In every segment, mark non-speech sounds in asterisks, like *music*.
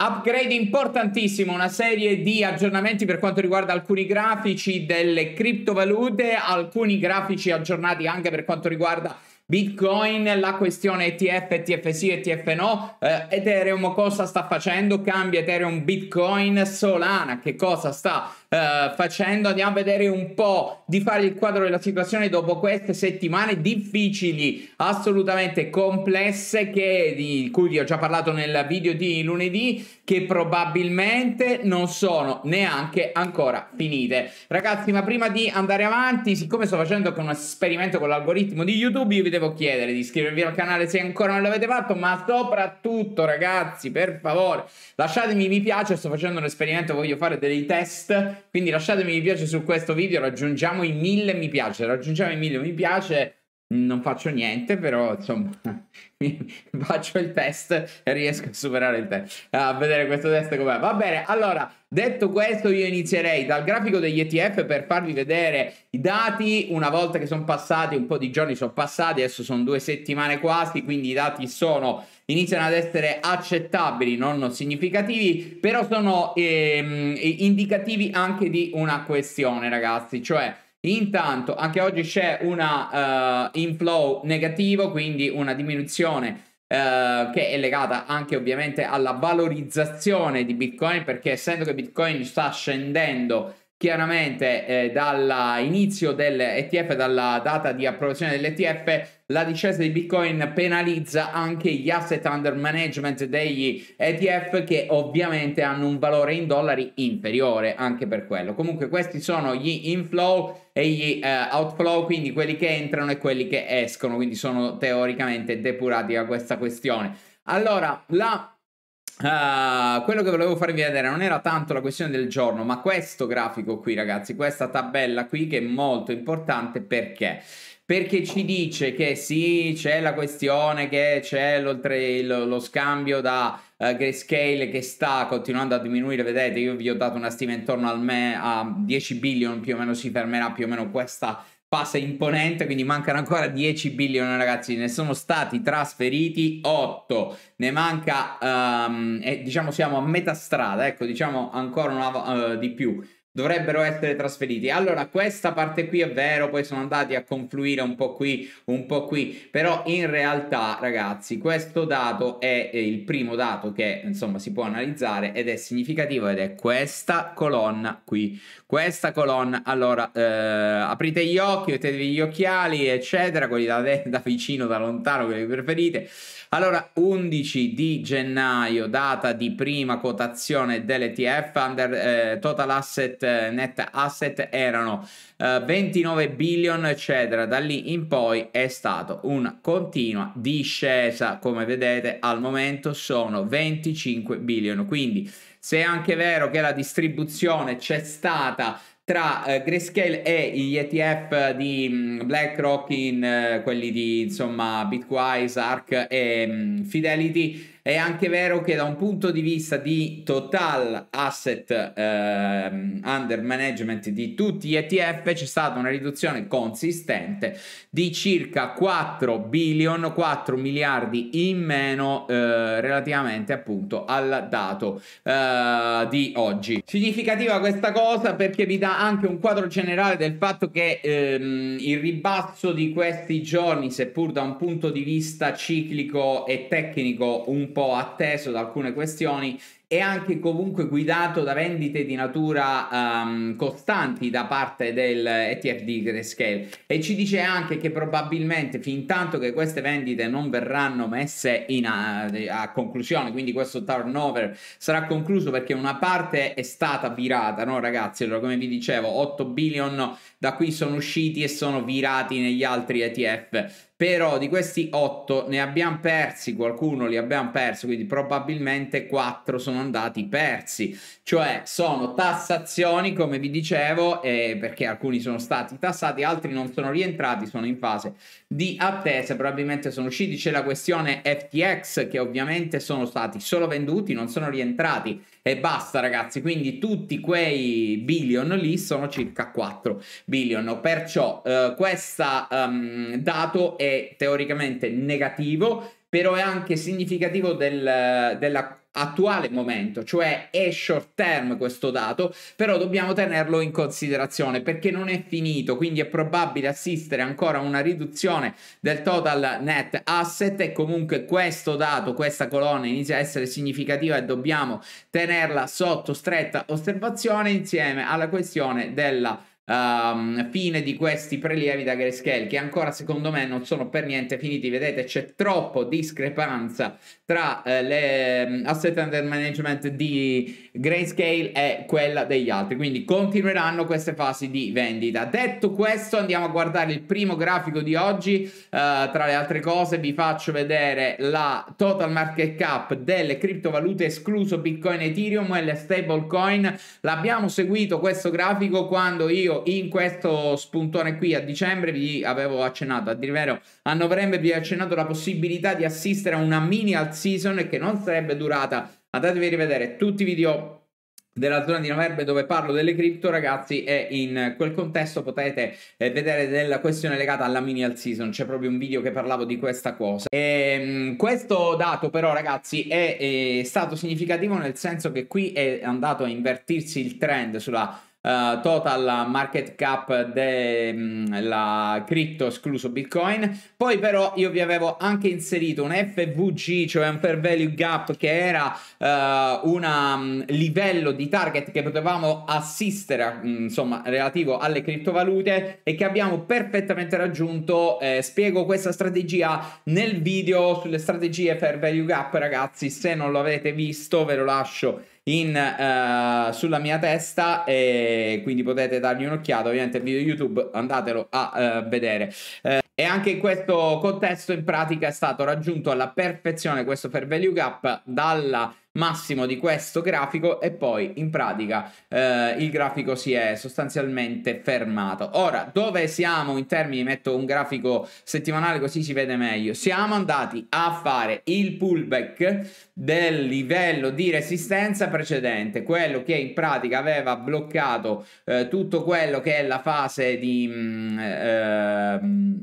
Upgrade importantissimo, una serie di aggiornamenti per quanto riguarda alcuni grafici delle criptovalute, alcuni grafici aggiornati anche per quanto riguarda Bitcoin, la questione ETF, ETF sì, ETF no, eh, Ethereum cosa sta facendo, cambia Ethereum Bitcoin, Solana che cosa sta eh, facendo, andiamo a vedere un po' di fare il quadro della situazione dopo queste settimane difficili, assolutamente complesse, che, di cui vi ho già parlato nel video di lunedì, che probabilmente non sono neanche ancora finite. Ragazzi, ma prima di andare avanti, siccome sto facendo un esperimento con l'algoritmo di YouTube, io vi devo chiedere di iscrivervi al canale se ancora non l'avete fatto, ma soprattutto, ragazzi, per favore, lasciatemi mi piace, sto facendo un esperimento, voglio fare dei test quindi lasciatemi mi piace su questo video, raggiungiamo i mille mi piace, raggiungiamo i mille mi piace, non faccio niente, però insomma *laughs* faccio il test e riesco a superare il test, a vedere questo test com'è. Va bene, allora, detto questo io inizierei dal grafico degli ETF per farvi vedere i dati, una volta che sono passati, un po' di giorni sono passati, adesso sono due settimane quasi, quindi i dati sono iniziano ad essere accettabili, non significativi, però sono ehm, indicativi anche di una questione, ragazzi, cioè intanto anche oggi c'è un uh, eh, inflow negativo, quindi una diminuzione Uh, che è legata anche ovviamente alla valorizzazione di Bitcoin perché essendo che Bitcoin sta scendendo Chiaramente eh, dall'inizio dell'ETF, dalla data di approvazione dell'ETF, la discesa di Bitcoin penalizza anche gli asset under management degli ETF che ovviamente hanno un valore in dollari inferiore anche per quello. Comunque questi sono gli inflow e gli eh, outflow, quindi quelli che entrano e quelli che escono, quindi sono teoricamente depurati da questa questione. Allora, la Uh, quello che volevo farvi vedere non era tanto la questione del giorno, ma questo grafico qui, ragazzi, questa tabella qui che è molto importante perché perché ci dice che sì, c'è la questione che c'è lo scambio da uh, grayscale che sta continuando a diminuire, vedete, io vi ho dato una stima intorno me a 10 billion, più o meno si fermerà più o meno questa passa imponente, quindi mancano ancora 10 billion ragazzi, ne sono stati trasferiti 8, ne manca, um, e diciamo siamo a metà strada, ecco diciamo ancora una, uh, di più dovrebbero essere trasferiti. Allora, questa parte qui è vero, poi sono andati a confluire un po' qui, un po' qui, però in realtà, ragazzi, questo dato è eh, il primo dato che, insomma, si può analizzare ed è significativo ed è questa colonna qui. Questa colonna, allora, eh, aprite gli occhi, mettetevi gli occhiali, eccetera, quelli da, *laughs* da vicino, da lontano, quelli che preferite. Allora, 11 di gennaio, data di prima quotazione dell'ETF, under, eh, total asset, eh, net asset erano eh, 29 billion, eccetera. Da lì in poi è stata una continua discesa. Come vedete, al momento sono 25 billion. Quindi, se è anche vero che la distribuzione c'è stata tra eh, Grayscale e gli ETF di mh, mm, BlackRock in eh, quelli di insomma Bitwise, ARC e mh, mm, Fidelity è anche vero che da un punto di vista di total asset eh, under management di tutti gli ETF c'è stata una riduzione consistente di circa 4 billion, 4 miliardi in meno eh, relativamente appunto al dato eh, di oggi. Significativa questa cosa perché vi dà anche un quadro generale del fatto che ehm, il ribasso di questi giorni, seppur da un punto di vista ciclico e tecnico, un po' atteso da alcune questioni e anche comunque guidato da vendite di natura um, costanti da parte del ETF di Grayscale e ci dice anche che probabilmente fin tanto che queste vendite non verranno messe a, a, conclusione quindi questo turnover sarà concluso perché una parte è stata virata no ragazzi allora come vi dicevo 8 billion da qui sono usciti e sono virati negli altri ETF però di questi 8 ne abbiamo persi qualcuno li abbiamo persi quindi probabilmente 4 sono andati persi cioè sono tassazioni come vi dicevo eh, perché alcuni sono stati tassati altri non sono rientrati sono in fase di attesa probabilmente sono usciti c'è la questione FTX che ovviamente sono stati solo venduti non sono rientrati e basta ragazzi, quindi tutti quei billion lì sono circa 4 billion, perciò eh, questo um, ehm, dato è teoricamente negativo, però è anche significativo del, della attuale momento, cioè è short term questo dato, però dobbiamo tenerlo in considerazione perché non è finito, quindi è probabile assistere ancora a una riduzione del total net asset e comunque questo dato, questa colonna inizia a essere significativa e dobbiamo tenerla sotto stretta osservazione insieme alla questione della um, fine di questi prelievi da grayscale che ancora secondo me non sono per niente finiti vedete c'è troppo discrepanza tra eh, le ehm, asset under management di grayscale e quella degli altri quindi continueranno queste fasi di vendita detto questo andiamo a guardare il primo grafico di oggi eh, tra le altre cose vi faccio vedere la total market cap delle criptovalute escluso bitcoin ethereum e le stablecoin l'abbiamo seguito questo grafico quando io in questo spuntone qui a dicembre vi avevo accennato, a dire vero, a novembre vi ho accennato la possibilità di assistere a una mini alt season che non sarebbe durata. Andatevi a rivedere tutti i video della zona di novembre dove parlo delle cripto ragazzi e in quel contesto potete eh, vedere della questione legata alla mini al season c'è proprio un video che parlavo di questa cosa e, ehm, mh, questo dato però ragazzi è, è eh, stato significativo nel senso che qui è andato a invertirsi il trend sulla Uh, total market cap della mm, cripto escluso bitcoin poi però io vi avevo anche inserito un FVG cioè un fair value gap che era uh, eh, un mm, livello di target che potevamo assistere mm, insomma relativo alle criptovalute e che abbiamo perfettamente raggiunto eh, spiego questa strategia nel video sulle strategie fair value gap ragazzi se non lo avete visto ve lo lascio in, uh, sulla mia testa e quindi potete dargli un'occhiata ovviamente il video YouTube andatelo a uh, vedere uh, e anche in questo contesto in pratica è stato raggiunto alla perfezione questo fair value gap dalla massimo di questo grafico e poi in pratica eh, il grafico si è sostanzialmente fermato. Ora, dove siamo in termini, metto un grafico settimanale così si vede meglio, siamo andati a fare il pullback del livello di resistenza precedente, quello che in pratica aveva bloccato eh, tutto quello che è la fase di... Mh, mm, eh, mm,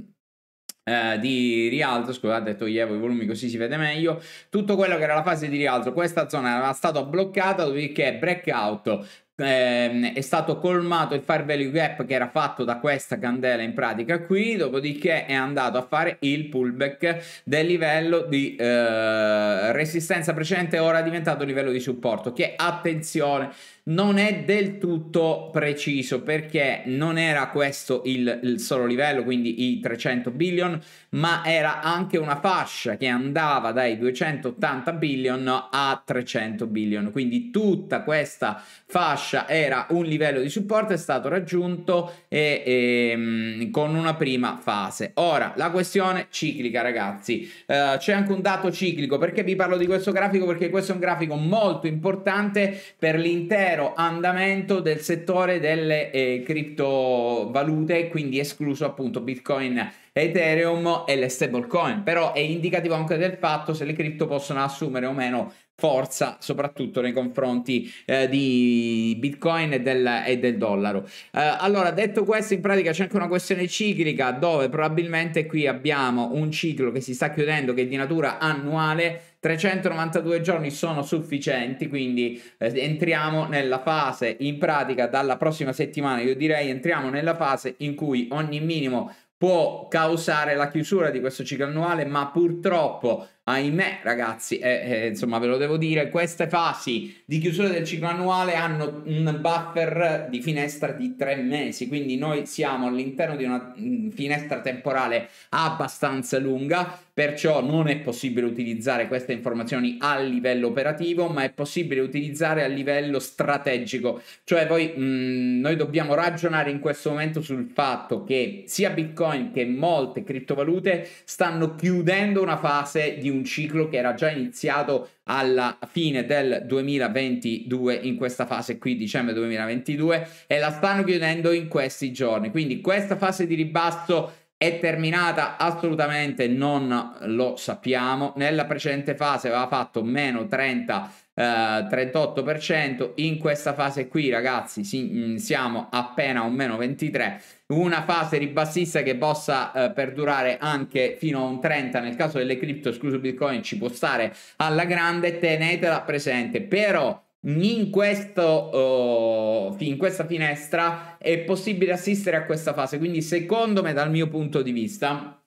eh, di rialzo, scusate, ho i volumi così si vede meglio, tutto quello che era la fase di rialzo, questa zona era stata bloccata, dopodiché breakout ehm, è stato colmato il fire value gap che era fatto da questa candela in pratica qui, dopodiché è andato a fare il pullback del livello di eh, resistenza precedente, ora è diventato livello di supporto, che attenzione non è del tutto preciso perché non era questo il, il solo livello, quindi i 300 billion, ma era anche una fascia che andava dai 280 billion a 300 billion. Quindi tutta questa fascia era un livello di supporto è stato raggiunto e, e, ehm, con una prima fase. Ora, la questione ciclica, ragazzi. Uh, c'è anche un dato ciclico. Perché vi parlo di questo grafico? Perché questo è un grafico molto importante per l'intero l'intero andamento del settore delle eh, criptovalute, quindi escluso appunto Bitcoin Ethereum e le stablecoin, però è indicativo anche del fatto se le cripto possono assumere o meno forza soprattutto nei confronti eh, di bitcoin e del, e del dollaro eh, allora detto questo in pratica c'è anche una questione ciclica dove probabilmente qui abbiamo un ciclo che si sta chiudendo che è di natura annuale 392 giorni sono sufficienti quindi eh, entriamo nella fase in pratica dalla prossima settimana io direi entriamo nella fase in cui ogni minimo può causare la chiusura di questo ciclo annuale, ma purtroppo ahimè ragazzi, eh, eh, insomma ve lo devo dire, queste fasi di chiusura del ciclo annuale hanno un buffer di finestra di tre mesi, quindi noi siamo all'interno di una mm, finestra temporale abbastanza lunga, perciò non è possibile utilizzare queste informazioni a livello operativo, ma è possibile utilizzare a livello strategico, cioè voi, mh, mm, noi dobbiamo ragionare in questo momento sul fatto che sia Bitcoin che molte criptovalute stanno chiudendo una fase di un un ciclo che era già iniziato alla fine del 2022 in questa fase qui dicembre 2022 e la stanno chiudendo in questi giorni quindi questa fase di ribasso è terminata assolutamente non lo sappiamo nella precedente fase aveva fatto meno 30 Uh, eh, 38% in questa fase qui ragazzi si, mm, siamo appena a un meno 23 una fase ribassista che possa uh, perdurare anche fino a un 30 nel caso delle cripto escluso bitcoin ci può stare alla grande tenetela presente però in, questo, uh, in questa finestra è possibile assistere a questa fase quindi secondo me dal mio punto di vista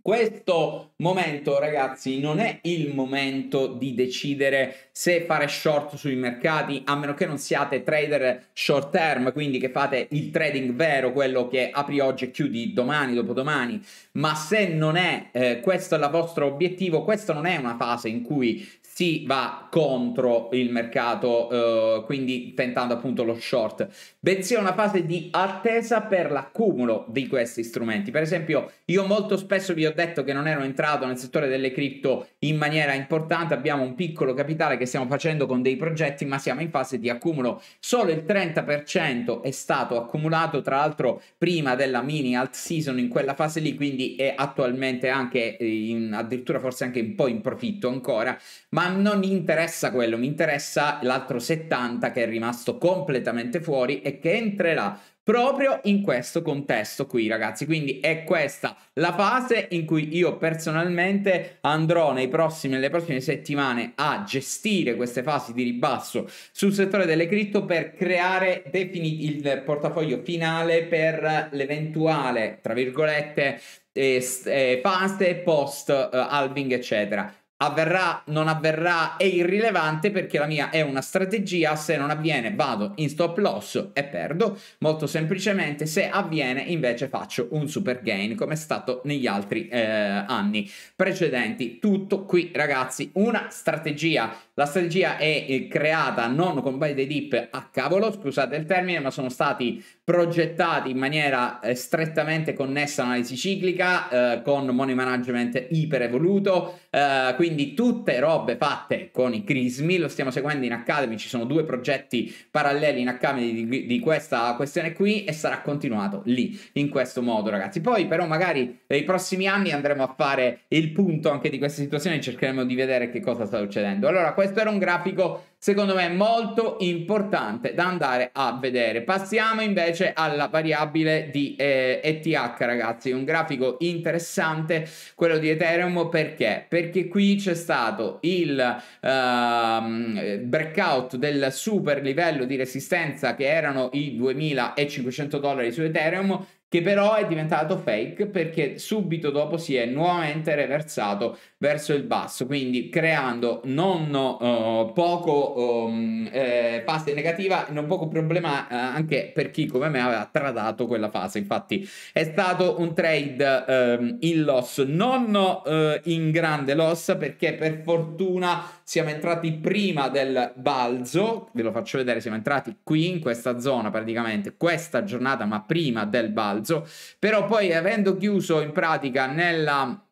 questo momento, ragazzi, non è il momento di decidere se fare short sui mercati, a meno che non siate trader short term, quindi che fate il trading vero, quello che apri oggi e chiudi domani, dopodomani. Ma se non è eh, questo il vostro obiettivo, questa non è una fase in cui si va contro il mercato, eh, quindi tentando appunto lo short, bensì è una fase di attesa per l'accumulo di questi strumenti. Per esempio, io molto spesso vi ho detto che non ero entrato nel settore delle cripto in maniera importante, abbiamo un piccolo capitale che stiamo facendo con dei progetti, ma siamo in fase di accumulo. Solo il 30% è stato accumulato, tra l'altro prima della mini alt season in quella fase lì, quindi è attualmente anche in, addirittura forse anche un po' in profitto ancora, ma non interessa quello, mi interessa l'altro 70 che è rimasto completamente fuori e che entrerà proprio in questo contesto qui ragazzi quindi è questa la fase in cui io personalmente andrò nei prossimi, nelle prossime settimane a gestire queste fasi di ribasso sul settore delle cripto per creare il portafoglio finale per l'eventuale tra virgolette eh, eh, fase post eh, halving eccetera avverrà, non avverrà, è irrilevante perché la mia è una strategia, se non avviene vado in stop loss e perdo, molto semplicemente se avviene invece faccio un super gain come è stato negli altri eh, anni precedenti. Tutto qui ragazzi, una strategia, la strategia è eh, creata non con buy the dip a cavolo, scusate il termine, ma sono stati progettati in maniera eh, strettamente connessa all'analisi ciclica, eh, con money management iper evoluto, eh, quindi quindi tutte robe fatte con i crismi, lo stiamo seguendo in Academy, ci sono due progetti paralleli in Academy di, di questa questione qui e sarà continuato lì, in questo modo ragazzi. Poi però magari nei prossimi anni andremo a fare il punto anche di questa situazione e cercheremo di vedere che cosa sta succedendo. Allora questo era un grafico secondo me molto importante da andare a vedere. Passiamo invece alla variabile di eh, ETH, ragazzi, un grafico interessante quello di Ethereum perché? Perché qui c'è stato il uh, breakout del super livello di resistenza che erano i 2500 dollari su Ethereum che però è diventato fake perché subito dopo si è nuovamente reversato verso il basso, quindi creando non uh, poco um, eh, fase negativa, non poco problema eh, anche per chi come me aveva tradato quella fase. Infatti è stato un trade um, in loss, non uh, in grande loss perché per fortuna siamo entrati prima del balzo, ve lo faccio vedere, siamo entrati qui in questa zona praticamente questa giornata ma prima del balzo balzo, però poi avendo chiuso in pratica nella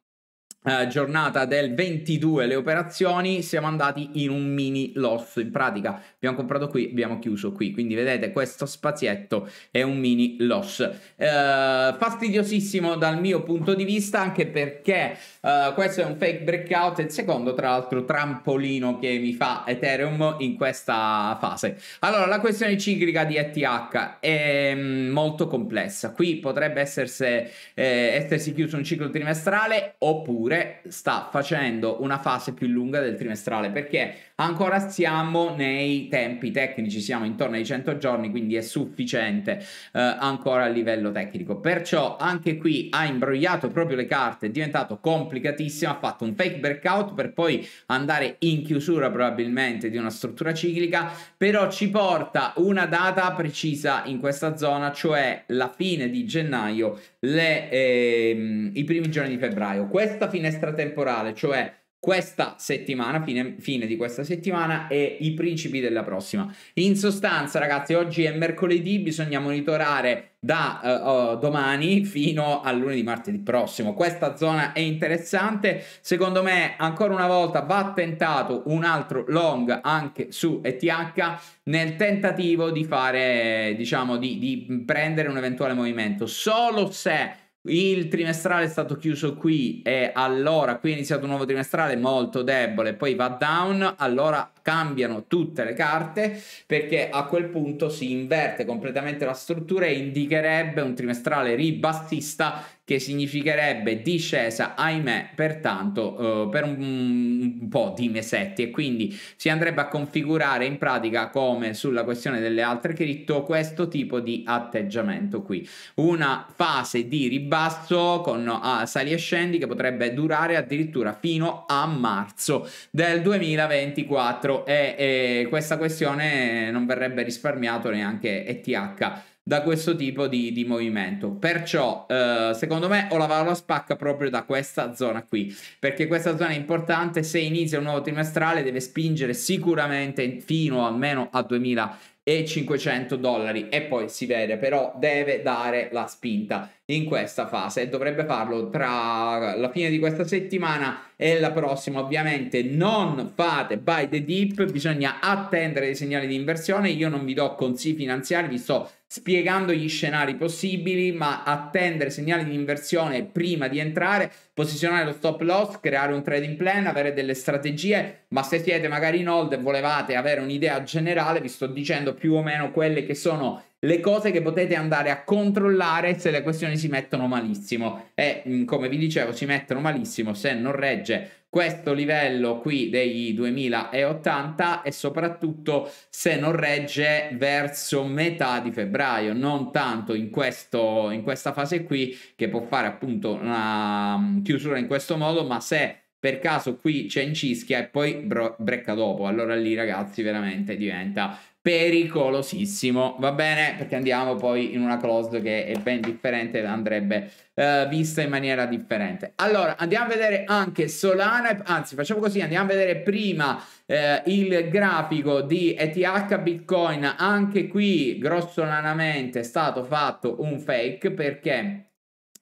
eh, giornata del 22 le operazioni siamo andati in un mini loss in pratica abbiamo comprato qui abbiamo chiuso qui quindi vedete questo spazietto è un mini loss eh, fastidiosissimo dal mio punto di vista anche perché eh, questo è un fake breakout il secondo tra l'altro trampolino che mi fa Ethereum in questa fase allora la questione ciclica di ETH è mm, molto complessa qui potrebbe essersi, eh, essersi chiuso un ciclo trimestrale oppure oppure sta facendo una fase più lunga del trimestrale perché ancora siamo nei tempi tecnici, siamo intorno ai 100 giorni, quindi è sufficiente eh, ancora a livello tecnico. Perciò anche qui ha imbrogliato proprio le carte, è diventato complicatissimo, ha fatto un fake breakout per poi andare in chiusura probabilmente di una struttura ciclica, però ci porta una data precisa in questa zona, cioè la fine di gennaio le, eh, i primi giorni di febbraio. Questa finestra temporale, cioè questa settimana, fine, fine, di questa settimana e i principi della prossima. In sostanza, ragazzi, oggi è mercoledì, bisogna monitorare da uh, domani fino a lunedì martedì prossimo. Questa zona è interessante, secondo me ancora una volta va tentato un altro long anche su ETH nel tentativo di fare, diciamo, di, di prendere un eventuale movimento. Solo se il trimestrale è stato chiuso qui e allora qui è iniziato un nuovo trimestrale molto debole, poi va down, allora cambiano tutte le carte perché a quel punto si inverte completamente la struttura e indicherebbe un trimestrale ribassista che significherebbe discesa, ahimè, pertanto eh, per un, un, po' di mesetti e quindi si andrebbe a configurare in pratica come sulla questione delle altre cripto questo tipo di atteggiamento qui. Una fase di ribasso con ah, sali e scendi che potrebbe durare addirittura fino a marzo del 2024 e, e questa questione non verrebbe risparmiato neanche ETH da questo tipo di, di movimento. Perciò, eh, secondo me, o la vado spacca proprio da questa zona qui, perché questa zona è importante. Se inizia un nuovo trimestrale, deve spingere sicuramente fino almeno a 2000 e 500 dollari e poi si vede però deve dare la spinta in questa fase e dovrebbe farlo tra la fine di questa settimana e la prossima ovviamente non fate buy the dip bisogna attendere i segnali di inversione io non vi do consigli finanziari vi sto spiegando gli scenari possibili, ma attendere segnali di inversione prima di entrare, posizionare lo stop loss, creare un trading plan, avere delle strategie, ma se siete magari in hold e volevate avere un'idea generale, vi sto dicendo più o meno quelle che sono le cose che potete andare a controllare se le questioni si mettono malissimo e come vi dicevo si mettono malissimo se non regge questo livello qui dei 2080 e soprattutto se non regge verso metà di febbraio, non tanto in, questo, in questa fase qui che può fare appunto una chiusura in questo modo, ma se per caso qui c'è incischia e poi bro- brecca dopo, allora lì ragazzi veramente diventa pericolosissimo, va bene? Perché andiamo poi in una closed che è ben differente, andrebbe uh, vista in maniera differente. Allora, andiamo a vedere anche Solana, anzi facciamo così, andiamo a vedere prima eh, il grafico di ETH Bitcoin, anche qui grossolanamente è stato fatto un fake perché,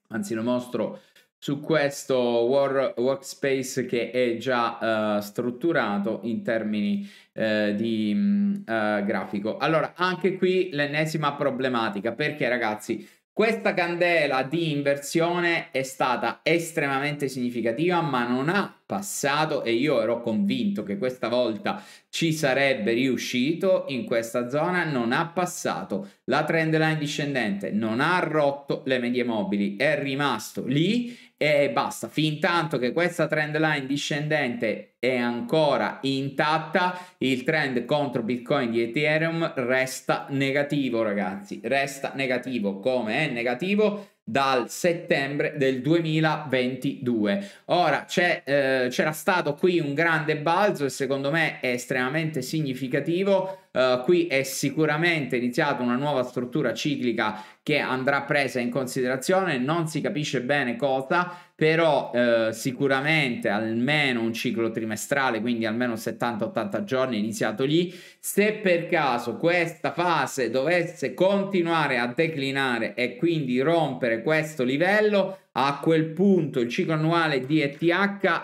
anzi lo mostro su questo war, workspace che è già uh, strutturato in termini uh, di uh, grafico. Allora, anche qui l'ennesima problematica, perché ragazzi, questa candela di inversione è stata estremamente significativa, ma non ha passato e io ero convinto che questa volta ci sarebbe riuscito in questa zona, non ha passato la trend line discendente, non ha rotto le medie mobili, è rimasto lì e basta, fin tanto che questa trend line discendente è ancora intatta, il trend contro Bitcoin di Ethereum resta negativo, ragazzi, resta negativo, come è negativo dal settembre del 2022. Ora eh, c'era eh, stato qui un grande balzo e secondo me è estremamente significativo eh, qui è sicuramente iniziata una nuova struttura ciclica che andrà presa in considerazione, non si capisce bene cosa, però eh, sicuramente almeno un ciclo trimestrale, quindi almeno 70-80 giorni iniziato lì. Se per caso questa fase dovesse continuare a declinare e quindi rompere questo livello, a quel punto il ciclo annuale di ETH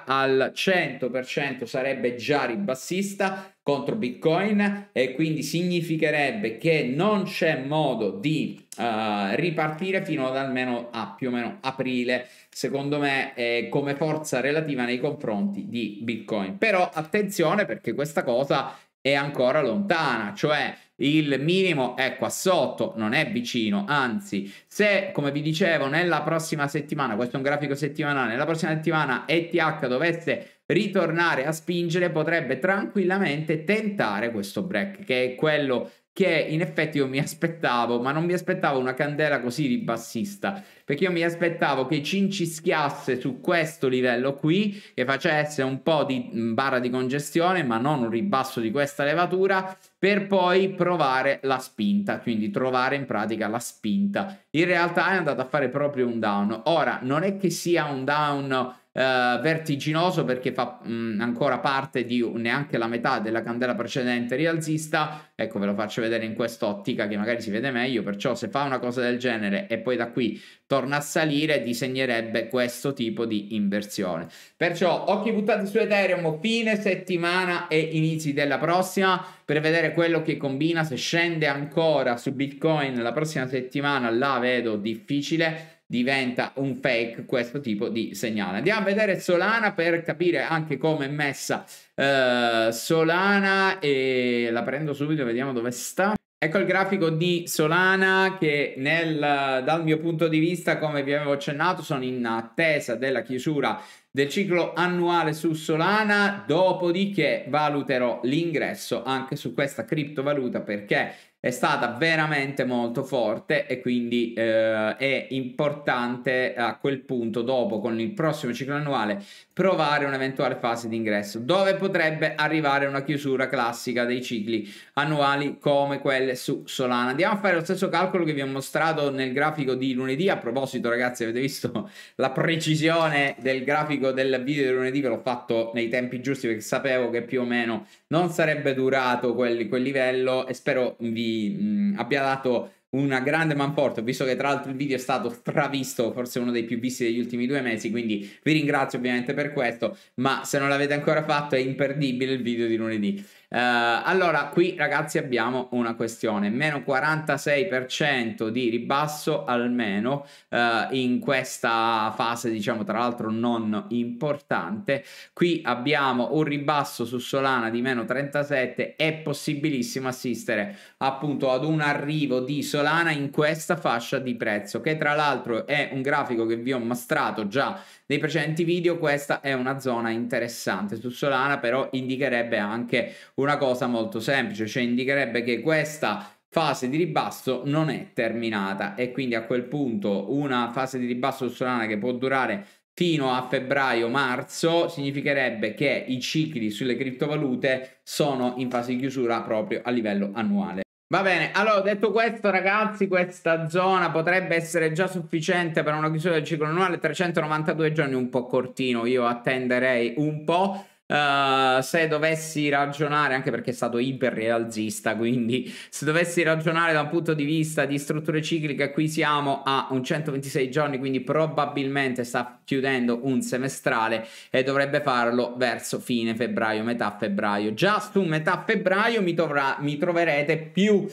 al 100% sarebbe già ribassista contro Bitcoin e quindi significherebbe che non c'è modo di uh, ripartire fino ad almeno a più o meno aprile, secondo me, eh, come forza relativa nei confronti di Bitcoin. Però attenzione perché questa cosa è ancora lontana, cioè il minimo è qua sotto, non è vicino, anzi, se come vi dicevo nella prossima settimana, questo è un grafico settimanale, nella prossima settimana ETH dovesse ritornare a spingere, potrebbe tranquillamente tentare questo break, che è quello che in effetti io mi aspettavo, ma non mi aspettavo una candela così ribassista, perché io mi aspettavo che cincischiasse su questo livello qui, che facesse un po' di mm, barra di congestione, ma non un ribasso di questa levatura, per poi provare la spinta, quindi trovare in pratica la spinta. In realtà è andato a fare proprio un down. Ora, non è che sia un down Uh, vertiginoso perché fa mh, ancora parte di neanche la metà della candela precedente rialzista. Ecco, ve lo faccio vedere in quest'ottica che magari si vede meglio. Perciò, se fa una cosa del genere e poi da qui torna a salire, disegnerebbe questo tipo di inversione. Perciò, occhi buttati su Ethereum, fine settimana e inizi della prossima per vedere quello che combina. Se scende ancora su Bitcoin la prossima settimana, la vedo difficile diventa un fake questo tipo di segnale. Andiamo a vedere Solana per capire anche come è messa uh, Solana e la prendo subito, vediamo dove sta. Ecco il grafico di Solana che nel, dal mio punto di vista, come vi avevo accennato, sono in attesa della chiusura del ciclo annuale su Solana, dopodiché valuterò l'ingresso anche su questa criptovaluta perché è stata veramente molto forte e quindi eh, è importante a quel punto dopo con il prossimo ciclo annuale provare un'eventuale fase di ingresso dove potrebbe arrivare una chiusura classica dei cicli annuali come quelle su Solana andiamo a fare lo stesso calcolo che vi ho mostrato nel grafico di lunedì a proposito ragazzi avete visto *laughs* la precisione del grafico del video di lunedì ve l'ho fatto nei tempi giusti perché sapevo che più o meno non sarebbe durato quel, quel livello e spero vi mh, abbia dato una grande manforte, visto che tra l'altro il video è stato stravisto, forse uno dei più visti degli ultimi due mesi, quindi vi ringrazio ovviamente per questo, ma se non l'avete ancora fatto è imperdibile il video di lunedì. Uh, allora, qui ragazzi abbiamo una questione, meno 46% di ribasso almeno uh, in questa fase, diciamo tra l'altro non importante. Qui abbiamo un ribasso su Solana di meno 37, è possibilissimo assistere appunto ad un arrivo di Solana in questa fascia di prezzo, che tra l'altro è un grafico che vi ho mostrato già nei precedenti video questa è una zona interessante su Solana però indicherebbe anche una cosa molto semplice cioè indicherebbe che questa fase di ribasso non è terminata e quindi a quel punto una fase di ribasso su Solana che può durare fino a febbraio-marzo significherebbe che i cicli sulle criptovalute sono in fase di chiusura proprio a livello annuale. Va bene, allora detto questo ragazzi, questa zona potrebbe essere già sufficiente per una chiusura del ciclo annuale, 392 giorni un po' cortino, io attenderei un po'. Uh, se dovessi ragionare, anche perché è stato iper rialzista, quindi se dovessi ragionare da un punto di vista di strutture cicliche, qui siamo a un 126 giorni, quindi probabilmente sta chiudendo un semestrale e dovrebbe farlo verso fine febbraio, metà febbraio. Già su metà febbraio mi, dovrà, mi troverete più uh,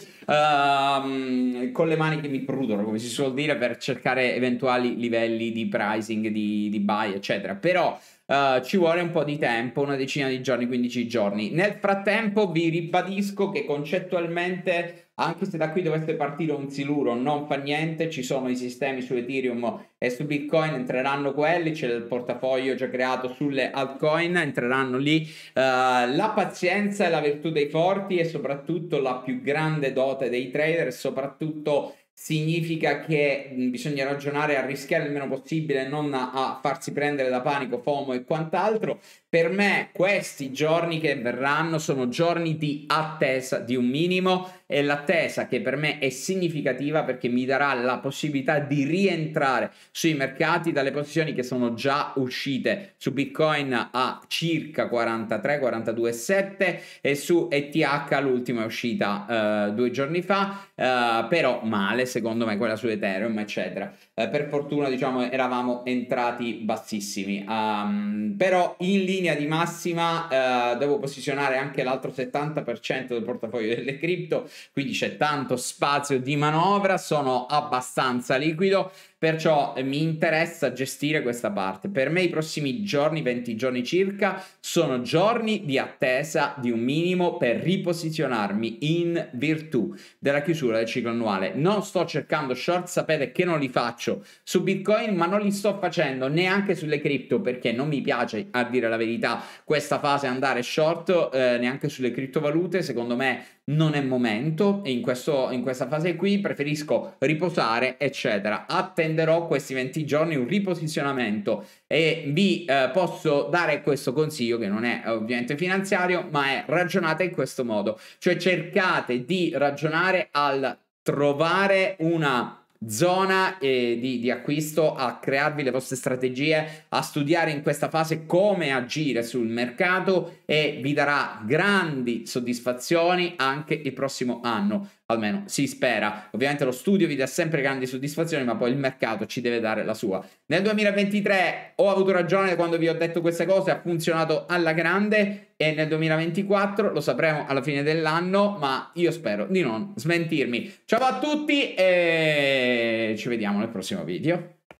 con le mani che mi prudono, come si suol dire, per cercare eventuali livelli di pricing, di, di buy, eccetera. Però uh, ci vuole un po' di tempo, una decina di giorni, 15 giorni. Nel frattempo vi ribadisco che concettualmente, anche se da qui doveste partire un siluro, non fa niente, ci sono i sistemi su Ethereum e su Bitcoin, entreranno quelli, c'è il portafoglio già creato sulle altcoin, entreranno lì. Uh, la pazienza è la virtù dei forti e soprattutto la più grande dote dei trader, soprattutto significa che bisogna ragionare a rischiare il meno possibile, non a farsi prendere da panico, FOMO e quant'altro. Per me questi giorni che verranno sono giorni di attesa di un minimo e l'attesa che per me è significativa perché mi darà la possibilità di rientrare sui mercati dalle posizioni che sono già uscite su Bitcoin a circa 43 42,7 e su ETH l'ultima è uscita uh, due giorni fa uh, però male secondo me quella su Ethereum eccetera uh, per fortuna diciamo eravamo entrati bassissimi um, però in linea linea di massima eh, devo posizionare anche l'altro 70% del portafoglio delle cripto, quindi c'è tanto spazio di manovra, sono abbastanza liquido Perciò eh, mi interessa gestire questa parte. Per me i prossimi giorni, 20 giorni circa, sono giorni di attesa di un minimo per riposizionarmi in virtù della chiusura del ciclo annuale. Non sto cercando short, sapete che non li faccio su Bitcoin, ma non li sto facendo neanche sulle cripto perché non mi piace, a dire la verità, questa fase andare short eh, neanche sulle criptovalute. Secondo me non è momento e in, questo, in questa fase qui preferisco riposare, eccetera. Attenderò questi 20 giorni un riposizionamento e vi eh, posso dare questo consiglio che non è eh, ovviamente finanziario, ma è ragionate in questo modo, cioè cercate di ragionare al trovare una zona eh, di, di, acquisto, a crearvi le vostre strategie, a studiare in questa fase come agire sul mercato e vi darà grandi soddisfazioni anche il prossimo anno almeno si spera. Ovviamente lo studio vi dà sempre grandi soddisfazioni, ma poi il mercato ci deve dare la sua. Nel 2023 ho avuto ragione quando vi ho detto queste cose, ha funzionato alla grande e nel 2024 lo sapremo alla fine dell'anno, ma io spero di non smentirmi. Ciao a tutti e ci vediamo nel prossimo video.